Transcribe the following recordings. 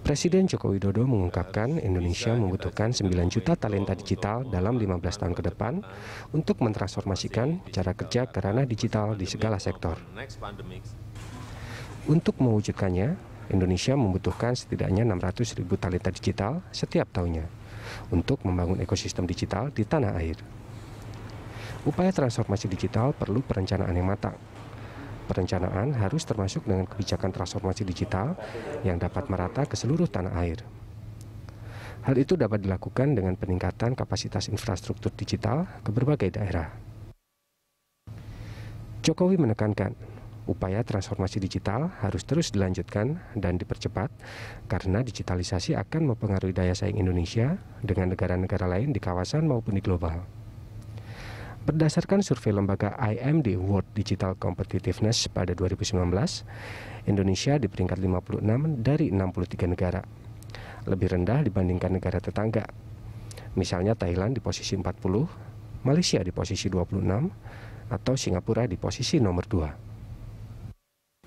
Presiden Joko Widodo mengungkapkan Indonesia membutuhkan 9 juta talenta digital dalam 15 tahun ke depan untuk mentransformasikan cara kerja ke ranah digital di segala sektor. Untuk mewujudkannya, Indonesia membutuhkan setidaknya 600 ribu talenta digital setiap tahunnya untuk membangun ekosistem digital di tanah air. Upaya transformasi digital perlu perencanaan yang matang Perencanaan harus termasuk dengan kebijakan transformasi digital yang dapat merata ke seluruh tanah air. Hal itu dapat dilakukan dengan peningkatan kapasitas infrastruktur digital ke berbagai daerah. Jokowi menekankan, upaya transformasi digital harus terus dilanjutkan dan dipercepat karena digitalisasi akan mempengaruhi daya saing Indonesia dengan negara-negara lain di kawasan maupun di global. Berdasarkan survei lembaga IMD World Digital Competitiveness pada 2019, Indonesia di peringkat 56 dari 63 negara, lebih rendah dibandingkan negara tetangga. Misalnya Thailand di posisi 40, Malaysia di posisi 26, atau Singapura di posisi nomor 2.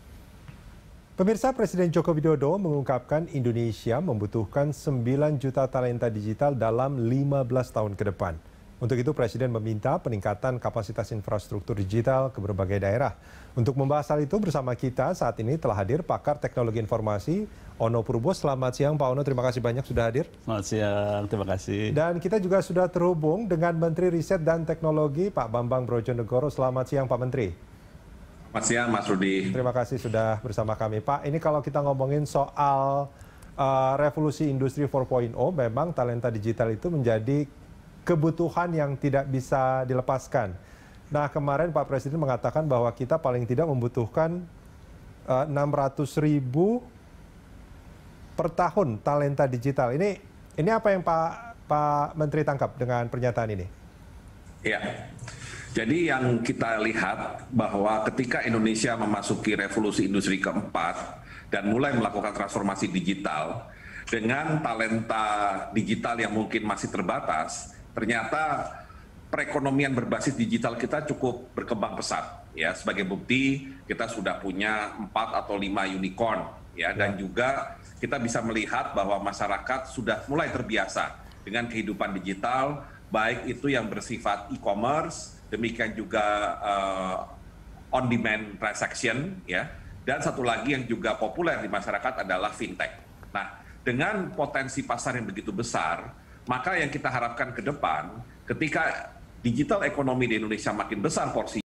Pemirsa Presiden Joko Widodo mengungkapkan Indonesia membutuhkan 9 juta talenta digital dalam 15 tahun ke depan. Untuk itu Presiden meminta peningkatan kapasitas infrastruktur digital ke berbagai daerah. Untuk membahas hal itu bersama kita saat ini telah hadir pakar teknologi informasi Ono Purbo. Selamat siang Pak Ono, terima kasih banyak sudah hadir. Selamat siang, terima kasih. Dan kita juga sudah terhubung dengan Menteri Riset dan Teknologi Pak Bambang Brojonegoro. Selamat siang Pak Menteri. Selamat siang Mas Rudi. Terima kasih sudah bersama kami Pak. Ini kalau kita ngomongin soal uh, revolusi industri 4.0, memang talenta digital itu menjadi kebutuhan yang tidak bisa dilepaskan. Nah kemarin Pak Presiden mengatakan bahwa kita paling tidak membutuhkan uh, eh, 600 ribu per tahun talenta digital. Ini ini apa yang Pak Pak Menteri tangkap dengan pernyataan ini? Ya, jadi yang kita lihat bahwa ketika Indonesia memasuki revolusi industri keempat dan mulai melakukan transformasi digital dengan talenta digital yang mungkin masih terbatas, ternyata perekonomian berbasis digital kita cukup berkembang pesat ya sebagai bukti kita sudah punya empat atau lima unicorn ya. ya dan juga kita bisa melihat bahwa masyarakat sudah mulai terbiasa dengan kehidupan digital baik itu yang bersifat e-commerce demikian juga uh, eh, on demand transaction ya dan satu lagi yang juga populer di masyarakat adalah fintech. Nah, dengan potensi pasar yang begitu besar, maka yang kita harapkan ke depan ketika digital ekonomi di indonesia makin besar porsi.